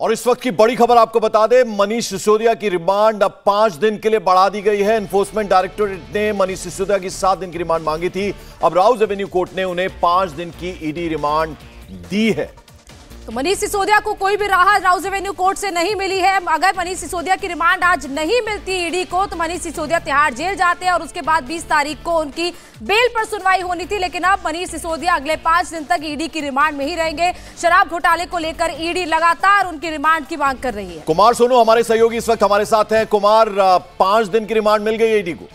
और इस वक्त की बड़ी खबर आपको बता दें मनीष सिसोदिया की रिमांड अब पांच दिन के लिए बढ़ा दी गई है इन्फोर्समेंट डायरेक्टोरेट ने मनीष सिसोदिया की सात दिन की रिमांड मांगी थी अब राउस एवेन्यू कोर्ट ने उन्हें पांच दिन की ईडी e रिमांड दी है तो मनीष सिसोदिया को कोई भी राहत राउज एवेन्यू कोर्ट से नहीं मिली है अगर मनीष सिसोदिया की रिमांड आज नहीं मिलती ईडी को तो मनीष सिसोदिया तिहाड़ जेल जाते हैं और उसके बाद 20 तारीख को उनकी बेल पर सुनवाई होनी थी लेकिन अब मनीष सिसोदिया अगले पांच दिन तक ईडी की रिमांड में ही रहेंगे शराब घोटाले को लेकर ईडी लगातार उनकी रिमांड की मांग कर रही है कुमार सोनू हमारे सहयोगी इस वक्त हमारे साथ है कुमार पांच दिन की रिमांड मिल गई ईडी को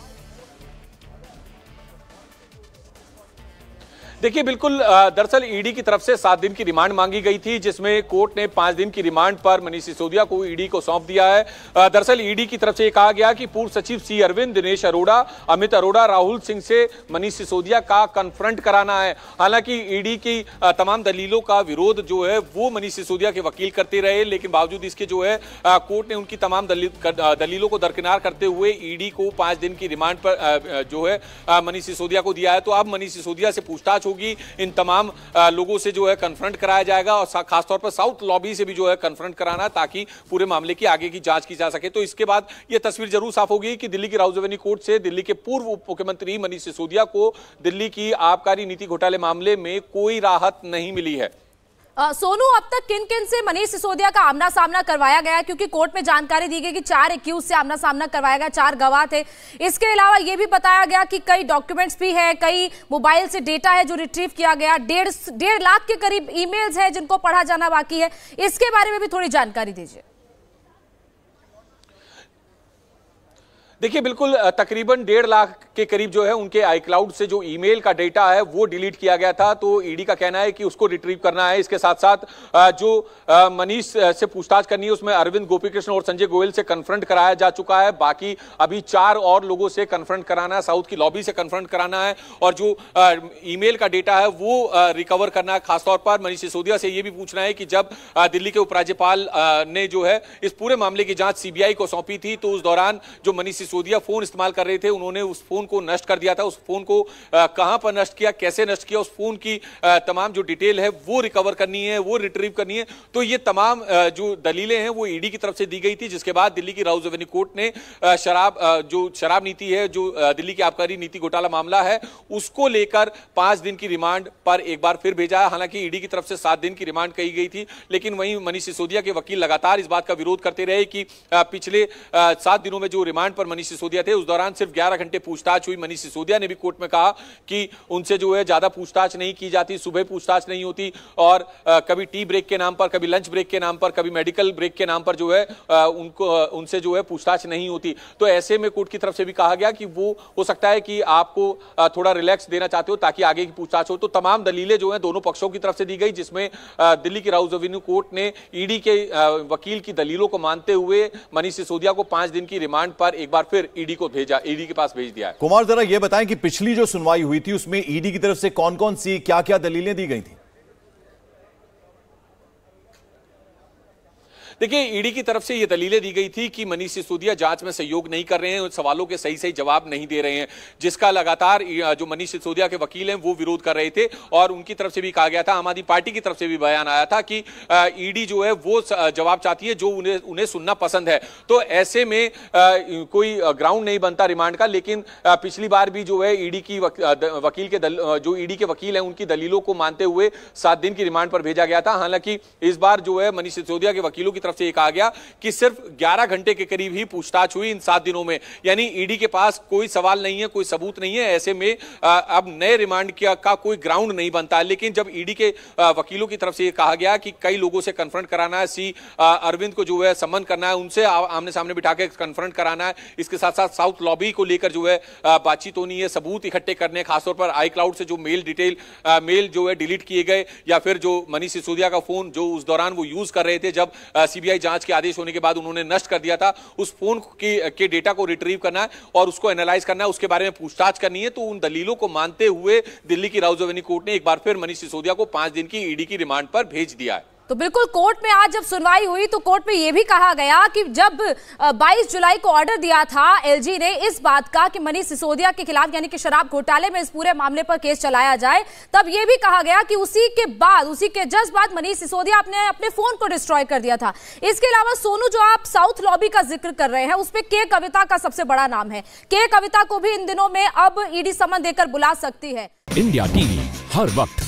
देखिए बिल्कुल दरअसल ईडी e की तरफ से सात दिन की रिमांड मांगी गई थी जिसमें कोर्ट ने पांच दिन की रिमांड पर मनीष सिसोदिया को ईडी e को सौंप दिया है दरअसल ईडी e की तरफ से यह कहा गया कि पूर्व सचिव सी अरविंद दिनेश अरोड़ा अमित अरोड़ा राहुल सिंह से मनीष सिसोदिया का कन्फ्रंट कराना है हालांकि ईडी की तमाम दलीलों का विरोध जो है वो मनीष सिसोदिया के वकील करते रहे लेकिन बावजूद इसके जो है कोर्ट ने उनकी तमाम दलीलों को दरकिनार करते हुए ईडी को पांच दिन की रिमांड पर जो है मनीष सिसोदिया को दिया है तो अब मनीष सिसोदिया से पूछताछ होगी इन तमाम लोगों से जो है कन्फ्रंट कराया जाएगा और खासतौर पर साउथ लॉबी से भी जो है कन्फ्रंट कराना ताकि पूरे मामले की आगे की जांच की जा सके तो इसके बाद यह तस्वीर जरूर साफ होगी कि दिल्ली की राउजवेनी कोर्ट से दिल्ली के पूर्व उप मुख्यमंत्री मनीष सिसोदिया को दिल्ली की आबकारी नीति घोटाले मामले में कोई राहत नहीं मिली है सोनू अब तक किन किन से मनीष सिसोदिया का आमना सामना करवाया गया क्योंकि कोर्ट में जानकारी दी गई कि चार एक्यूज से आमना सामना करवाया गया चार गवाह थे इसके अलावा यह भी बताया गया कि कई डॉक्यूमेंट्स भी है कई मोबाइल से डेटा है जो रिट्रीव किया गया डेढ़ डेढ़ लाख के करीब ईमेल्स हैं जिनको पढ़ा जाना बाकी है इसके बारे में भी थोड़ी जानकारी दीजिए देखिए बिल्कुल तकरीबन डेढ़ लाख के करीब जो है उनके आई क्लाउड से जो ईमेल का डेटा है वो डिलीट किया गया था तो ईडी का कहना है कि उसको रिट्रीव करना है इसके साथ साथ जो मनीष से पूछताछ करनी है उसमें अरविंद गोपीकृष्ण और संजय गोयल से कन्फ्रंट कराया जा चुका है बाकी अभी चार और लोगों से कन्फ्रंट कराना है साउथ की लॉबी से कन्फ्रंट कराना है और जो ई का डेटा है वो रिकवर करना है खासतौर पर मनीष सिसोदिया से ये भी पूछना है कि जब दिल्ली के उपराज्यपाल ने जो है इस पूरे मामले की जांच सीबीआई को सौंपी थी तो उस दौरान जो मनीष सिसोदिया फोन इस्तेमाल कर रहे थे उन्होंने उस फोन को नष्ट कर दिया था उस फोन को कहां पर नष्ट किया कैसे नष्ट किया उस फोन की तमाम जो डिटेल है वो रिकवर करनी है वो रिट्रीव करनी है तो ये तमाम जो दलीलें हैं वो ईडी e की तरफ से दी गई थी जिसके बाद दिल्ली की राउज रेवेन्यू कोर्ट ने शराब जो शराब नीति है जो दिल्ली की आबकारी नीति घोटाला मामला है उसको लेकर पांच दिन की रिमांड पर एक बार फिर भेजा हालांकि ईडी e की तरफ से सात दिन की रिमांड कही गई थी लेकिन वहीं मनीष सिसोदिया के वकील लगातार इस बात का विरोध करते रहे कि पिछले सात दिनों में जो रिमांड पर मनीष सिसोदिया थे उस दौरान सिर्फ ग्यारह घंटे पूछताछ पूछताछ हुई मनीष सिसोदिया ने भी कोर्ट में कहा कि उनसे जो है ज़्यादा पूछताछ नहीं की जाती सुबह पूछताछ नहीं होती और कभी टी ब्रेक के नाम पर कभी लंच ब्रेक के नाम पर कभी मेडिकल ब्रेक के नाम पर जो है उनको उनसे जो है पूछताछ नहीं होती तो ऐसे में कोर्ट की तरफ से भी कहा गया कि वो हो सकता है कि आपको थोड़ा रिलैक्स देना चाहते हो ताकि आगे की पूछताछ हो तो तमाम दलीलें जो है दोनों पक्षों की तरफ से दी गई जिसमें दिल्ली की राउस एवेन्यू कोर्ट ने ईडी के वकील की दलीलों को मानते हुए मनीष सिसोदिया को पांच दिन की रिमांड पर एक बार फिर ईडी को भेजा ईडी के पास भेज दिया है कुमार जरा यह बताएं कि पिछली जो सुनवाई हुई थी उसमें ईडी की तरफ से कौन कौन सी क्या क्या दलीलें दी गई थी देखिए ईडी की तरफ से ये दलीलें दी गई थी कि मनीष सिसोदिया जांच में सहयोग नहीं कर रहे हैं सवालों के सही सही जवाब नहीं दे रहे हैं जिसका लगातार जो मनीष सिसोदिया के वकील हैं वो विरोध कर रहे थे और उनकी तरफ से भी कहा गया था आम आदमी पार्टी की तरफ से भी बयान आया था कि ईडी जो है वो जवाब चाहती है जो उन्हें उन्हें सुनना पसंद है तो ऐसे में कोई ग्राउंड नहीं बनता रिमांड का लेकिन पिछली बार भी जो है ईडी की वकील के दल, जो ईडी के वकील हैं उनकी दलीलों को मानते हुए सात दिन की रिमांड पर भेजा गया था हालांकि इस बार जो है मनीष सिसोदिया के वकीलों की तरफ तरफ से ये कहा गया कि सिर्फ 11 घंटे के करीब ही पूछताछ हुई इन सात दिनों में यानी ईडी के पास कोई सवाल नहीं है कोई सबूत नहीं है ऐसे में अब नए रिमांड का कोई ग्राउंड नहीं बनता लेकिन जब ईडी के वकीलों की तरफ से ये कहा गया कि कई लोगों से कन्फ्रंट कराना है सी अरविंद को जो है समन करना है उनसे आमने सामने बिठा के कन्फ्रंट कराना है इसके साथ साथ साउथ लॉबी को लेकर जो है बातचीत होनी है सबूत इकट्ठे करने खासतौर पर आई क्लाउड से जो मेल डिटेल मेल जो है डिलीट किए गए या फिर जो मनीष सिसोदिया का फोन जो उस दौरान वो यूज कर रहे थे जब सी सीबीआई जांच के आदेश होने के बाद उन्होंने नष्ट कर दिया था उस फोन के, के डेटा को रिट्रीव करना है और उसको एनालाइज करना है उसके बारे में पूछताछ करनी है तो उन दलीलों को मानते हुए दिल्ली की राउजवेनी कोर्ट ने एक बार फिर मनीष सिसोदिया को पांच दिन की ईडी की रिमांड पर भेज दिया है तो बिल्कुल कोर्ट में आज जब सुनवाई हुई तो कोर्ट में यह भी कहा गया कि जब 22 जुलाई को ऑर्डर दिया था एलजी ने इस बात का कि मनीष सिसोदिया के खिलाफ यानी कि शराब घोटाले में इस पूरे मामले पर केस चलाया जाए तब यह भी कहा गया कि उसी के बाद उसी के जस्ट बाद मनीष सिसोदिया अपने अपने फोन को डिस्ट्रॉय कर दिया था इसके अलावा सोनू जो आप साउथ लॉबी का जिक्र कर रहे हैं पर के कविता का सबसे बड़ा नाम है के कविता को भी इन दिनों में अब ईडी समन देकर बुला सकती है इंडिया टीवी हर वक्त